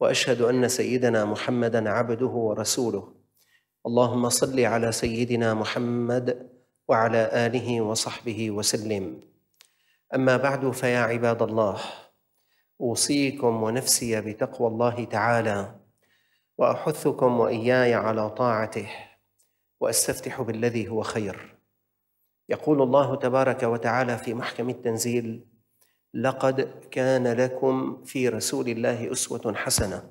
واشهد ان سيدنا محمدا عبده ورسوله اللهم صل على سيدنا محمد وعلى اله وصحبه وسلم اما بعد فيا عباد الله اوصيكم ونفسي بتقوى الله تعالى واحثكم واياي على طاعته واستفتح بالذي هو خير يقول الله تبارك وتعالى في محكم التنزيل لقد كان لكم في رسول الله اسوه حسنه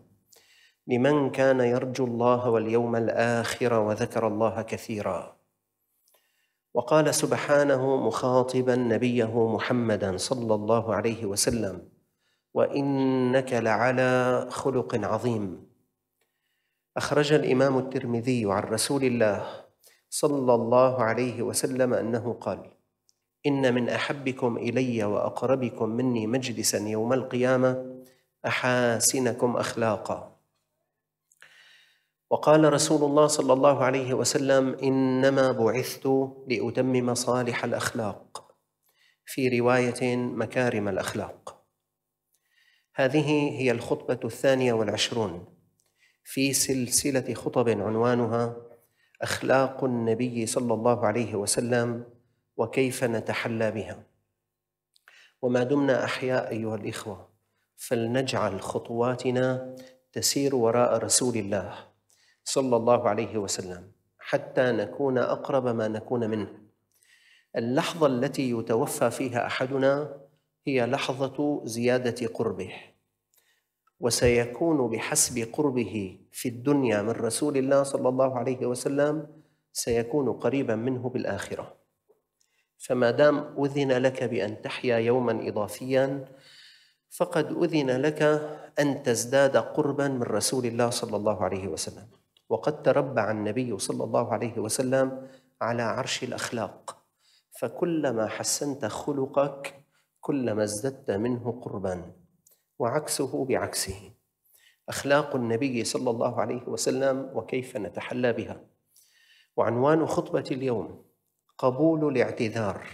لمن كان يرجو الله واليوم الاخر وذكر الله كثيرا وقال سبحانه مخاطبا نبيه محمدا صلى الله عليه وسلم وانك لعلى خلق عظيم اخرج الامام الترمذي عن رسول الله صلى الله عليه وسلم انه قال إن من أحبكم إلي وأقربكم مني مجلسا يوم القيامة أحاسنكم أخلاقا وقال رسول الله صلى الله عليه وسلم إنما بعثت لأتمم صالح الأخلاق في رواية مكارم الأخلاق هذه هي الخطبة الثانية والعشرون في سلسلة خطب عنوانها أخلاق النبي صلى الله عليه وسلم وكيف نتحلى بها وما دمنا احياء ايها الاخوه فلنجعل خطواتنا تسير وراء رسول الله صلى الله عليه وسلم حتى نكون اقرب ما نكون منه اللحظه التي يتوفى فيها احدنا هي لحظه زياده قربه وسيكون بحسب قربه في الدنيا من رسول الله صلى الله عليه وسلم سيكون قريبا منه بالاخره فما دام أذن لك بأن تحيا يوما إضافيا فقد أذن لك أن تزداد قربا من رسول الله صلى الله عليه وسلم وقد تربع النبي صلى الله عليه وسلم على عرش الأخلاق فكلما حسنت خلقك كلما ازددت منه قربا وعكسه بعكسه أخلاق النبي صلى الله عليه وسلم وكيف نتحلى بها وعنوان خطبة اليوم قبول الاعتذار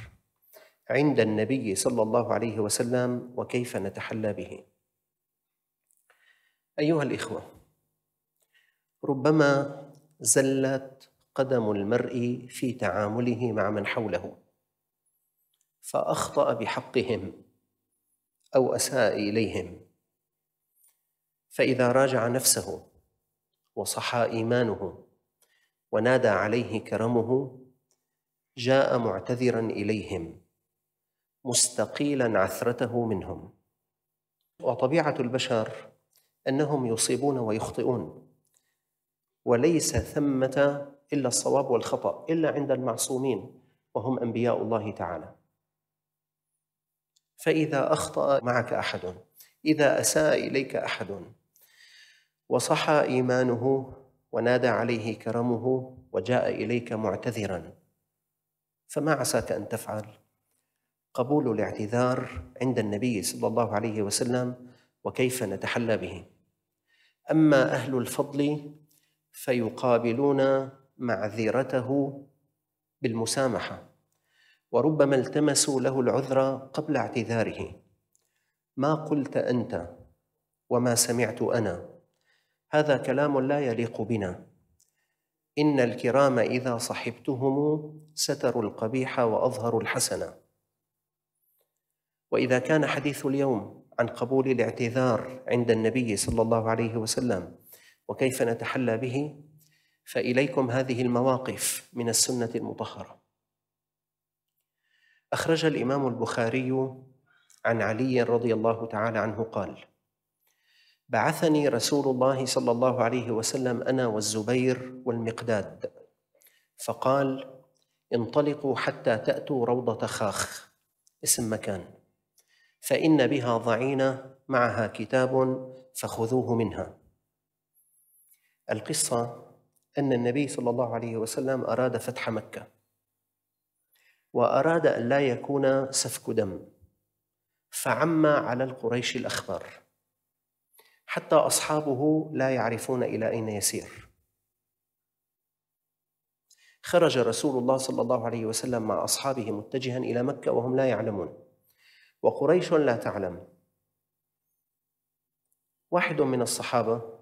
عند النبي صلى الله عليه وسلم وكيف نتحلى به ايها الاخوه ربما زلت قدم المرء في تعامله مع من حوله فاخطا بحقهم او اساء اليهم فاذا راجع نفسه وصحى ايمانه ونادى عليه كرمه جاء معتذرا اليهم مستقيلا عثرته منهم وطبيعه البشر انهم يصيبون ويخطئون وليس ثمه الا الصواب والخطا الا عند المعصومين وهم انبياء الله تعالى فاذا اخطا معك احد اذا اساء اليك احد وصح ايمانه ونادى عليه كرمه وجاء اليك معتذرا فما عساك ان تفعل قبول الاعتذار عند النبي صلى الله عليه وسلم وكيف نتحلى به اما اهل الفضل فيقابلون معذرته بالمسامحه وربما التمسوا له العذر قبل اعتذاره ما قلت انت وما سمعت انا هذا كلام لا يليق بنا إن الكرام إذا صحبتهم ستروا القبيح وأظهروا الحسنة وإذا كان حديث اليوم عن قبول الاعتذار عند النبي صلى الله عليه وسلم وكيف نتحلى به فإليكم هذه المواقف من السنة المطهرة أخرج الإمام البخاري عن علي رضي الله تعالى عنه قال بعثني رسول الله صلى الله عليه وسلم انا والزبير والمقداد فقال انطلقوا حتى تاتوا روضه خاخ اسم مكان فان بها ضعينه معها كتاب فخذوه منها القصه ان النبي صلى الله عليه وسلم اراد فتح مكه واراد ان لا يكون سفك دم فعم على القريش الاخبار حتى أصحابه لا يعرفون إلى أين يسير خرج رسول الله صلى الله عليه وسلم مع أصحابه متجها إلى مكة وهم لا يعلمون وقريش لا تعلم واحد من الصحابة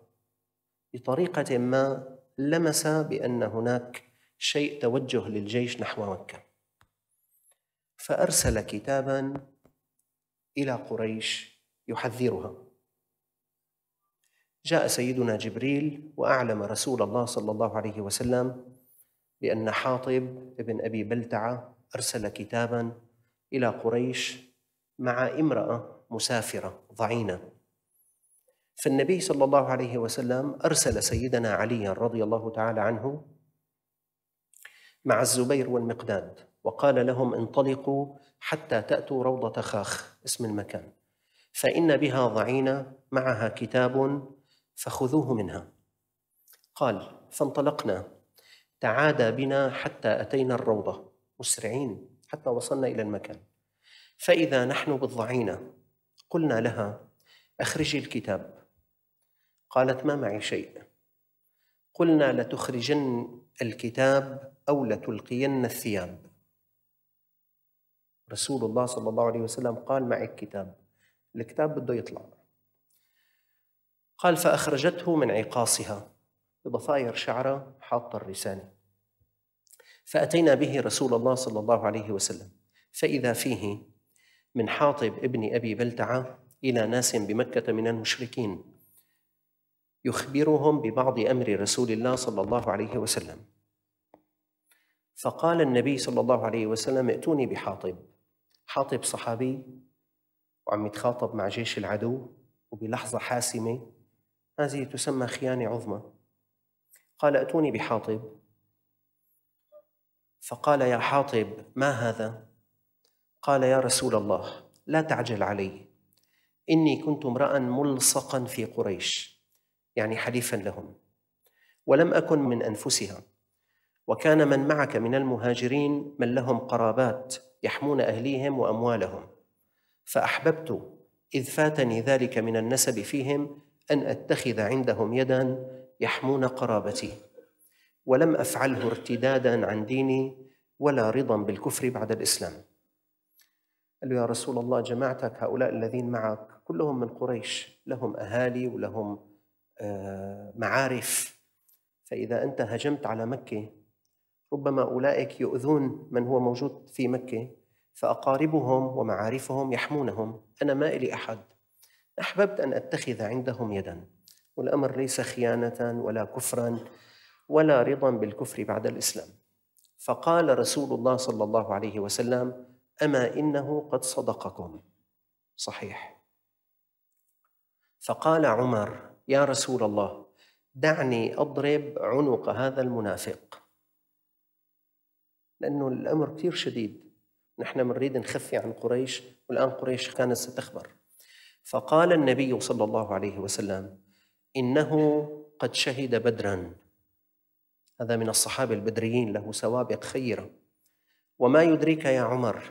بطريقة ما لمس بأن هناك شيء توجه للجيش نحو مكة فأرسل كتابا إلى قريش يحذرها جاء سيدنا جبريل واعلم رسول الله صلى الله عليه وسلم بان حاطب بن ابي بلتعه ارسل كتابا الى قريش مع امراه مسافره ضعينه فالنبي صلى الله عليه وسلم ارسل سيدنا علي رضي الله تعالى عنه مع الزبير والمقداد وقال لهم انطلقوا حتى تاتوا روضه خاخ اسم المكان فان بها ضعينه معها كتاب فخذوه منها قال فانطلقنا تعادى بنا حتى أتينا الروضة مسرعين حتى وصلنا إلى المكان فإذا نحن بالضعينة قلنا لها أخرجي الكتاب قالت ما معي شيء قلنا لتخرجن الكتاب أو لتلقين الثياب رسول الله صلى الله عليه وسلم قال معي كتاب الكتاب بده يطلع قال فأخرجته من عقاصها بضفائر شعرة حاطة الرسالة فأتينا به رسول الله صلى الله عليه وسلم فإذا فيه من حاطب ابن أبي بلتعة إلى ناس بمكة من المشركين يخبرهم ببعض أمر رسول الله صلى الله عليه وسلم فقال النبي صلى الله عليه وسلم ائتوني بحاطب حاطب صحابي وعم يتخاطب مع جيش العدو وبلحظة حاسمة هذه تسمى خيانة عظمى قال أتوني بحاطب فقال يا حاطب ما هذا؟ قال يا رسول الله لا تعجل علي إني كنت امرأ ملصقا في قريش يعني حليفا لهم ولم أكن من أنفسها وكان من معك من المهاجرين من لهم قرابات يحمون أهليهم وأموالهم فأحببت إذ فاتني ذلك من النسب فيهم أن أتخذ عندهم يدا يحمون قرابتي ولم أفعله ارتدادا عن ديني ولا رضا بالكفر بعد الإسلام قال له يا رسول الله جماعتك هؤلاء الذين معك كلهم من قريش لهم أهالي ولهم آه، معارف فإذا أنت هجمت على مكة ربما أولئك يؤذون من هو موجود في مكة فأقاربهم ومعارفهم يحمونهم أنا ما إلي أحد احببت ان اتخذ عندهم يدا والامر ليس خيانه ولا كفرا ولا رضا بالكفر بعد الاسلام فقال رسول الله صلى الله عليه وسلم اما انه قد صدقكم صحيح فقال عمر يا رسول الله دعني اضرب عنق هذا المنافق لانه الامر كثير شديد نحن بنريد نخفي عن قريش والان قريش كانت ستخبر فقال النبي صلى الله عليه وسلم انه قد شهد بدرا هذا من الصحابه البدريين له سوابق خيره وما يدريك يا عمر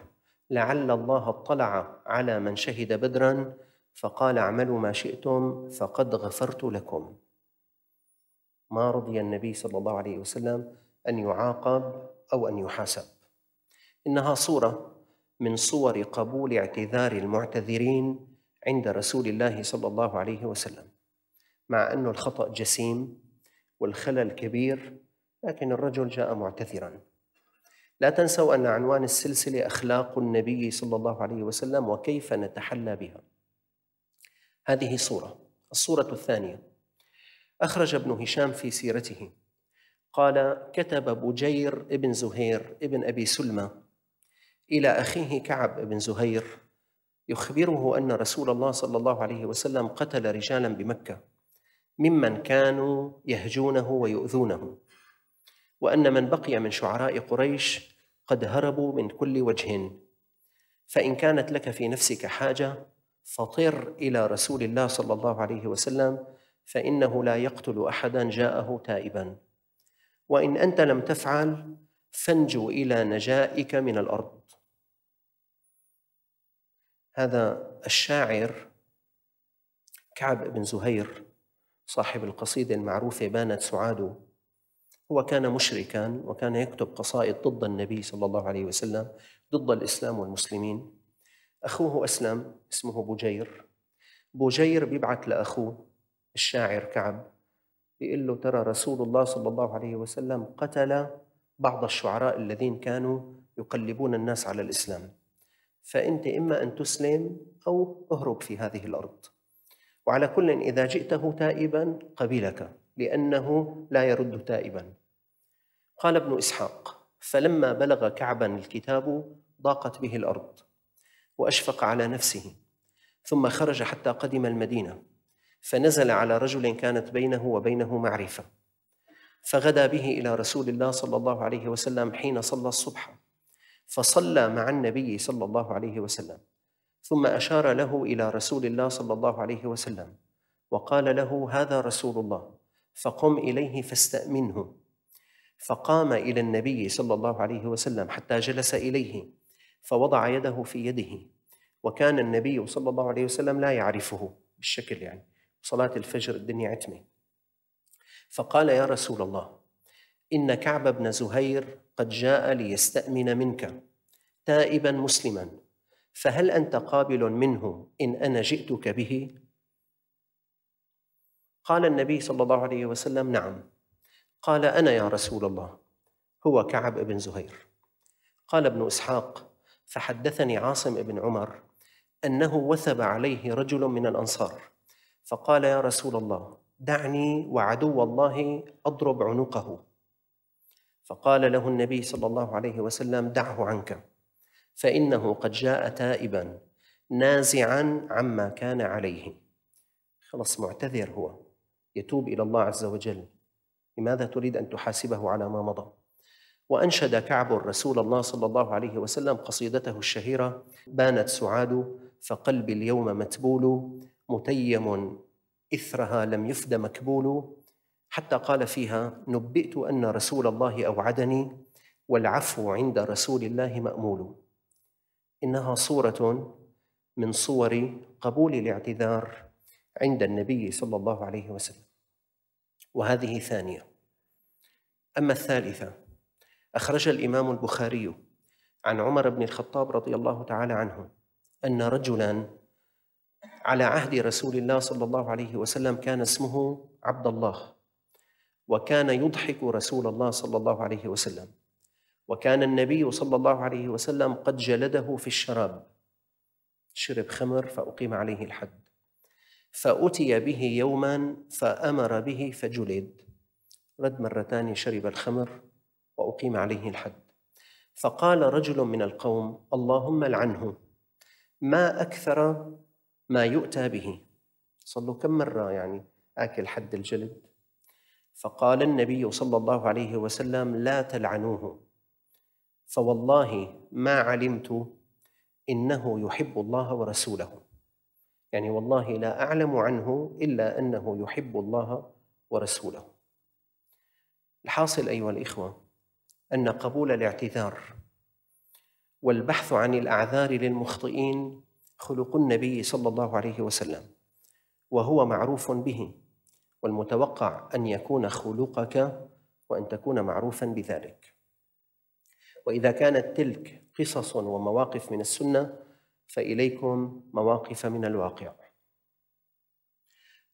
لعل الله اطلع على من شهد بدرا فقال اعملوا ما شئتم فقد غفرت لكم ما رضي النبي صلى الله عليه وسلم ان يعاقب او ان يحاسب انها صوره من صور قبول اعتذار المعتذرين عند رسول الله صلى الله عليه وسلم مع أنه الخطأ جسيم والخلل كبير لكن الرجل جاء معتذرا لا تنسوا أن عنوان السلسلة أخلاق النبي صلى الله عليه وسلم وكيف نتحلى بها هذه صورة الصورة الثانية أخرج ابن هشام في سيرته قال كتب بجير ابن زهير ابن أبي سلمة إلى أخيه كعب بن زهير يخبره أن رسول الله صلى الله عليه وسلم قتل رجالا بمكة ممن كانوا يهجونه ويؤذونه وأن من بقي من شعراء قريش قد هربوا من كل وجه فإن كانت لك في نفسك حاجة فطر إلى رسول الله صلى الله عليه وسلم فإنه لا يقتل أحدا جاءه تائبا وإن أنت لم تفعل فانجو إلى نجائك من الأرض هذا الشاعر كعب بن زهير صاحب القصيدة المعروفة بانت سعاده هو كان مشركا وكان يكتب قصائد ضد النبي صلى الله عليه وسلم ضد الإسلام والمسلمين أخوه أسلم اسمه بجير بجير بيبعث لأخوه الشاعر كعب بيقول له ترى رسول الله صلى الله عليه وسلم قتل بعض الشعراء الذين كانوا يقلبون الناس على الإسلام فأنت إما أن تسلم أو اهرب في هذه الأرض وعلى كل إذا جئته تائبا قبلك لأنه لا يرد تائبا قال ابن إسحاق فلما بلغ كعبا الكتاب ضاقت به الأرض وأشفق على نفسه ثم خرج حتى قدم المدينة فنزل على رجل كانت بينه وبينه معرفة فغدا به إلى رسول الله صلى الله عليه وسلم حين صلى الصبح فصلى مع النبي صلى الله عليه وسلم ثم اشار له الى رسول الله صلى الله عليه وسلم وقال له هذا رسول الله فقم اليه فاستامنه فقام الى النبي صلى الله عليه وسلم حتى جلس اليه فوضع يده في يده وكان النبي صلى الله عليه وسلم لا يعرفه بالشكل يعني صلاه الفجر الدنيا عتمه فقال يا رسول الله ان كعب بن زهير قد جاء ليستأمن منك تائبا مسلما فهل أنت قابل منه إن أنا جئتك به؟ قال النبي صلى الله عليه وسلم نعم قال أنا يا رسول الله هو كعب بن زهير قال ابن إسحاق فحدثني عاصم بن عمر أنه وثب عليه رجل من الأنصار فقال يا رسول الله دعني وعدو الله أضرب عنقه فقال له النبي صلى الله عليه وسلم دعه عنك فإنه قد جاء تائبا نازعا عما كان عليه خلص معتذر هو يتوب إلى الله عز وجل لماذا تريد أن تحاسبه على ما مضى وأنشد كعب رسول الله صلى الله عليه وسلم قصيدته الشهيرة بانت سعاد فقلبي اليوم متبول متيم إثرها لم يفد مكبول حتى قال فيها نبئت أن رسول الله أوعدني والعفو عند رسول الله مأمول إنها صورة من صور قبول الاعتذار عند النبي صلى الله عليه وسلم وهذه ثانية أما الثالثة أخرج الإمام البخاري عن عمر بن الخطاب رضي الله تعالى عنه أن رجلا على عهد رسول الله صلى الله عليه وسلم كان اسمه عبد الله وكان يضحك رسول الله صلى الله عليه وسلم وكان النبي صلى الله عليه وسلم قد جلده في الشراب شرب خمر فأقيم عليه الحد فأتي به يوما فأمر به فجلد رد مرتان شرب الخمر وأقيم عليه الحد فقال رجل من القوم اللهم لعنه ما أكثر ما يؤتى به صلوا كم مرة يعني آكل حد الجلد فقال النبي صلى الله عليه وسلم لا تلعنوه فوالله ما علمت انه يحب الله ورسوله يعني والله لا اعلم عنه الا انه يحب الله ورسوله الحاصل ايها الاخوه ان قبول الاعتذار والبحث عن الاعذار للمخطئين خلق النبي صلى الله عليه وسلم وهو معروف به والمتوقع أن يكون خلقك وأن تكون معروفا بذلك وإذا كانت تلك قصص ومواقف من السنة فإليكم مواقف من الواقع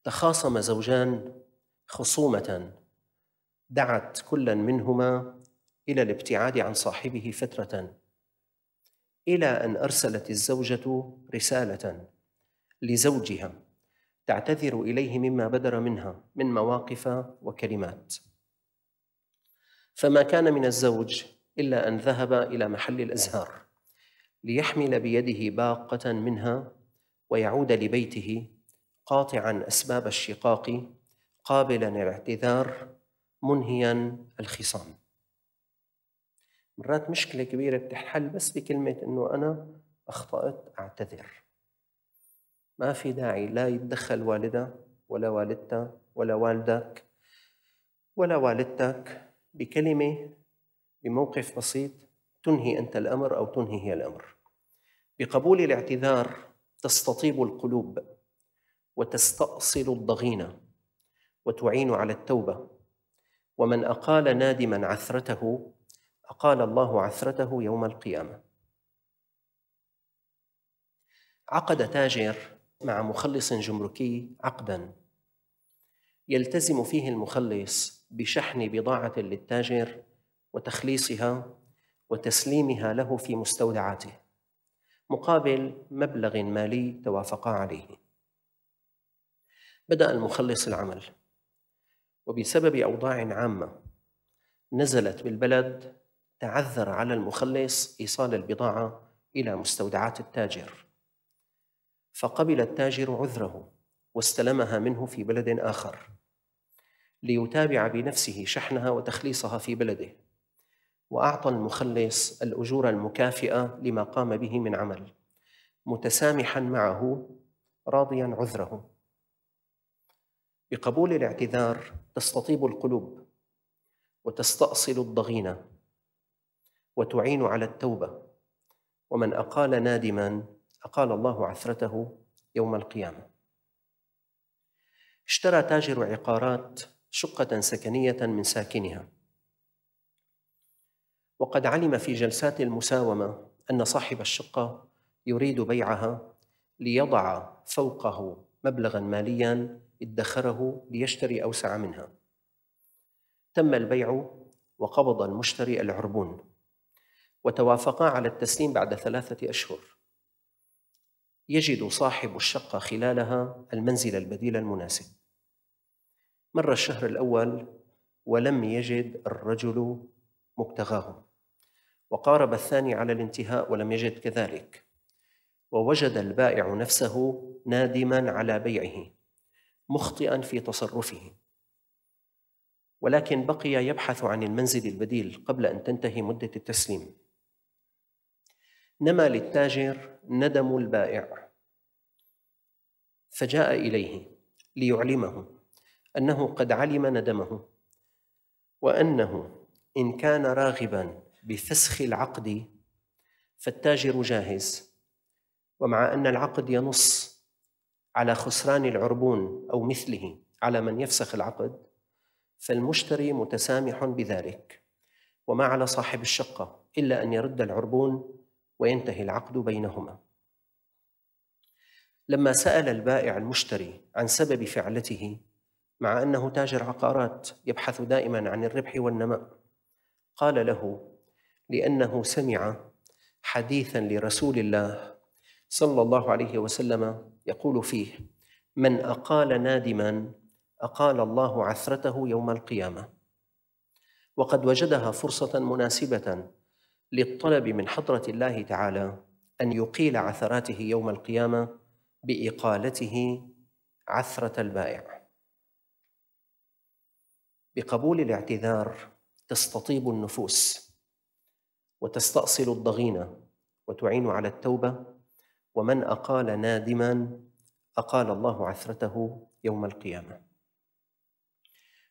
تخاصم زوجان خصومة دعت كلا منهما إلى الابتعاد عن صاحبه فترة إلى أن أرسلت الزوجة رسالة لزوجها تعتذر اليه مما بدر منها من مواقف وكلمات فما كان من الزوج الا ان ذهب الى محل الازهار ليحمل بيده باقه منها ويعود لبيته قاطعا اسباب الشقاق قابلا الاعتذار منهيا الخصام مرات مشكله كبيره بتحل بس بكلمه انه انا اخطات اعتذر ما في داعي لا يتدخل والده ولا والدتها ولا والدك ولا والدتك بكلمه بموقف بسيط تنهي انت الامر او تنهي هي الامر. بقبول الاعتذار تستطيب القلوب وتستأصل الضغينه وتعين على التوبه ومن اقال نادما عثرته اقال الله عثرته يوم القيامه. عقد تاجر مع مخلص جمركي عقدا يلتزم فيه المخلص بشحن بضاعة للتاجر وتخليصها وتسليمها له في مستودعاته مقابل مبلغ مالي توافقا عليه بدأ المخلص العمل وبسبب أوضاع عامة نزلت بالبلد تعذر على المخلص إيصال البضاعة إلى مستودعات التاجر فقبل التاجر عذره واستلمها منه في بلد آخر ليتابع بنفسه شحنها وتخليصها في بلده وأعطى المخلص الأجور المكافئة لما قام به من عمل متسامحا معه راضيا عذره بقبول الاعتذار تستطيب القلوب وتستأصل الضغينة وتعين على التوبة ومن أقال نادما أقال الله عثرته يوم القيامة اشترى تاجر عقارات شقة سكنية من ساكنها وقد علم في جلسات المساومة أن صاحب الشقة يريد بيعها ليضع فوقه مبلغا ماليا ادخره ليشتري أوسع منها تم البيع وقبض المشتري العربون وتوافقا على التسليم بعد ثلاثة أشهر يجد صاحب الشقة خلالها المنزل البديل المناسب مر الشهر الأول ولم يجد الرجل مبتغاه وقارب الثاني على الانتهاء ولم يجد كذلك ووجد البائع نفسه نادما على بيعه مخطئا في تصرفه ولكن بقي يبحث عن المنزل البديل قبل ان تنتهي مده التسليم نما للتاجر ندم البائع فجاء اليه ليعلمه انه قد علم ندمه وانه ان كان راغبا بفسخ العقد فالتاجر جاهز ومع ان العقد ينص على خسران العربون او مثله على من يفسخ العقد فالمشتري متسامح بذلك وما على صاحب الشقه الا ان يرد العربون وينتهي العقد بينهما لما سال البائع المشتري عن سبب فعلته مع انه تاجر عقارات يبحث دائما عن الربح والنماء قال له لانه سمع حديثا لرسول الله صلى الله عليه وسلم يقول فيه من اقال نادما اقال الله عثرته يوم القيامه وقد وجدها فرصه مناسبه للطلب من حضرة الله تعالى أن يقيل عثراته يوم القيامة بإقالته عثرة البائع بقبول الاعتذار تستطيب النفوس وتستأصل الضغينة وتعين على التوبة ومن أقال نادما أقال الله عثرته يوم القيامة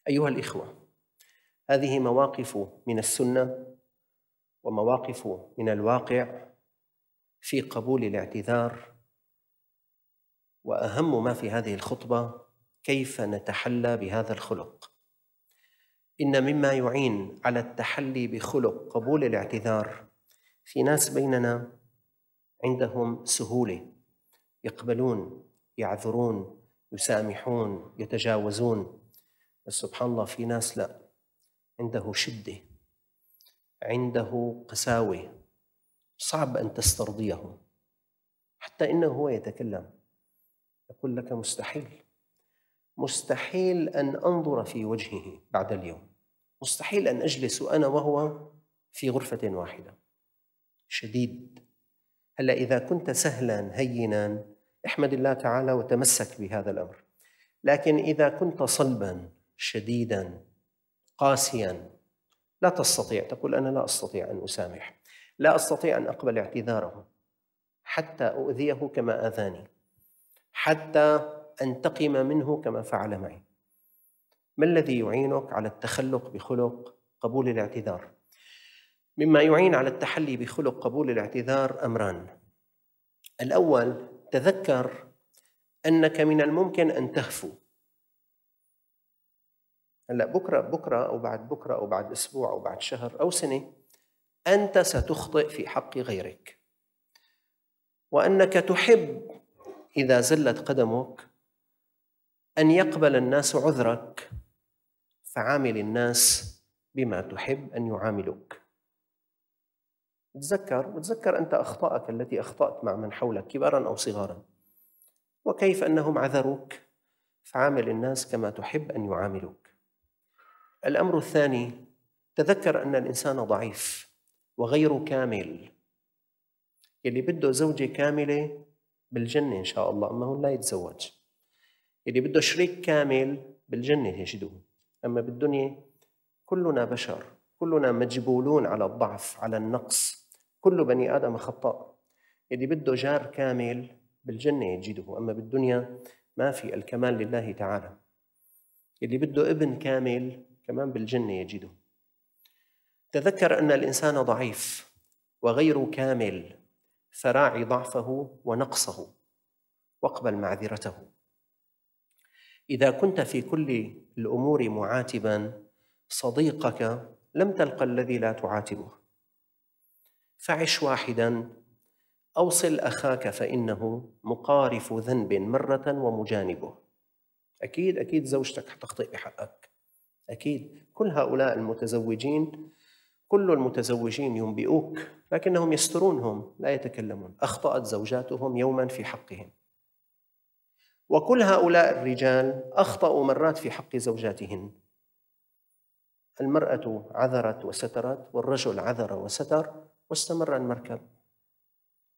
أيها الإخوة هذه مواقف من السنة ومواقف من الواقع في قبول الاعتذار واهم ما في هذه الخطبه كيف نتحلى بهذا الخلق ان مما يعين على التحلي بخلق قبول الاعتذار في ناس بيننا عندهم سهوله يقبلون يعذرون يسامحون يتجاوزون بس سبحان الله في ناس لا عنده شده عنده قساوه صعب ان تسترضيه حتى انه هو يتكلم يقول لك مستحيل مستحيل ان انظر في وجهه بعد اليوم مستحيل ان اجلس انا وهو في غرفه واحده شديد هلا اذا كنت سهلا هينا احمد الله تعالى وتمسك بهذا الامر لكن اذا كنت صلبا شديدا قاسيا لا تستطيع تقول أنا لا أستطيع أن أسامح لا أستطيع أن أقبل اعتذاره حتى أؤذيه كما آذاني حتى أنتقم منه كما فعل معي ما الذي يعينك على التخلق بخلق قبول الاعتذار مما يعين على التحلي بخلق قبول الاعتذار امران الاول تذكر انك من الممكن ان تهفو هلا بكره بكره او بعد بكره او بعد اسبوع او بعد شهر او سنه انت ستخطئ في حق غيرك وانك تحب اذا زلت قدمك ان يقبل الناس عذرك فعامل الناس بما تحب ان يعاملوك تذكر وتذكر انت اخطائك التي اخطات مع من حولك كبارا او صغارا وكيف انهم عذروك فعامل الناس كما تحب ان يعاملوك الامر الثاني تذكر ان الانسان ضعيف وغير كامل اللي بده زوجه كامله بالجنه ان شاء الله اما هو لا يتزوج اللي بده شريك كامل بالجنه يجده اما بالدنيا كلنا بشر كلنا مجبولون على الضعف على النقص كل بني ادم خطاء اللي بده جار كامل بالجنه يجده اما بالدنيا ما في الكمال لله تعالى اللي بده ابن كامل كمان بالجنة يجده تذكر أن الإنسان ضعيف وغير كامل فراعي ضعفه ونقصه واقبل معذرته إذا كنت في كل الأمور معاتبا صديقك لم تلقى الذي لا تعاتبه فعش واحدا أوصل أخاك فإنه مقارف ذنب مرة ومجانبه أكيد أكيد زوجتك حتخطئ بحقك أكيد كل هؤلاء المتزوجين كل المتزوجين ينبئوك لكنهم يسترونهم لا يتكلمون أخطأت زوجاتهم يوما في حقهم وكل هؤلاء الرجال أخطأوا مرات في حق زوجاتهن المرأة عذرت وسترت والرجل عذر وستر واستمر المركب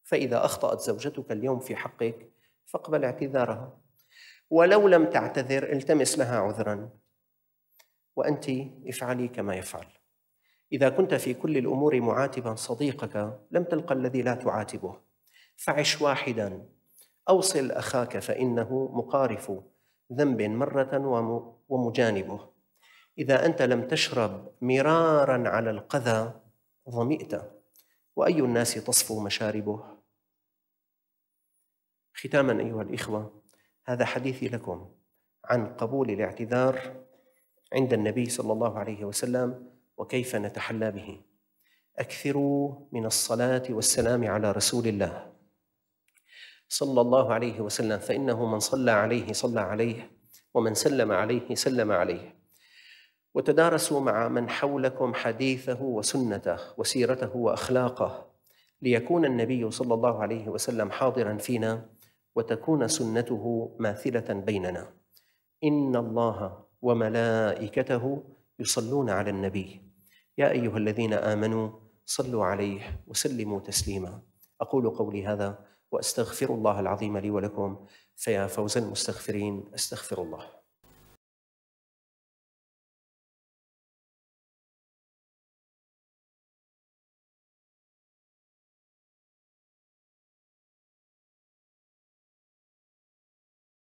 فإذا أخطأت زوجتك اليوم في حقك فاقبل اعتذارها ولو لم تعتذر التمس لها عذرا وأنت افعلي كما يفعل إذا كنت في كل الأمور معاتبا صديقك لم تلقى الذي لا تعاتبه فعش واحدا أوصل أخاك فإنه مقارف ذنب مرة ومجانبه إذا أنت لم تشرب مرارا على القذى ظمئت وأي الناس تصفو مشاربه ختاما أيها الإخوة هذا حديثي لكم عن قبول الاعتذار عند النبي صلى الله عليه وسلم وكيف نتحلى به اكثروا من الصلاه والسلام على رسول الله صلى الله عليه وسلم فانه من صلى عليه صلى عليه ومن سلم عليه سلم عليه وتدارسوا مع من حولكم حديثه وسنته وسيرته واخلاقه ليكون النبي صلى الله عليه وسلم حاضرا فينا وتكون سنته ماثله بيننا ان الله وملائكته يصلون على النبي يا ايها الذين امنوا صلوا عليه وسلموا تسليما اقول قولي هذا واستغفر الله العظيم لي ولكم فيا فوز المستغفرين استغفر الله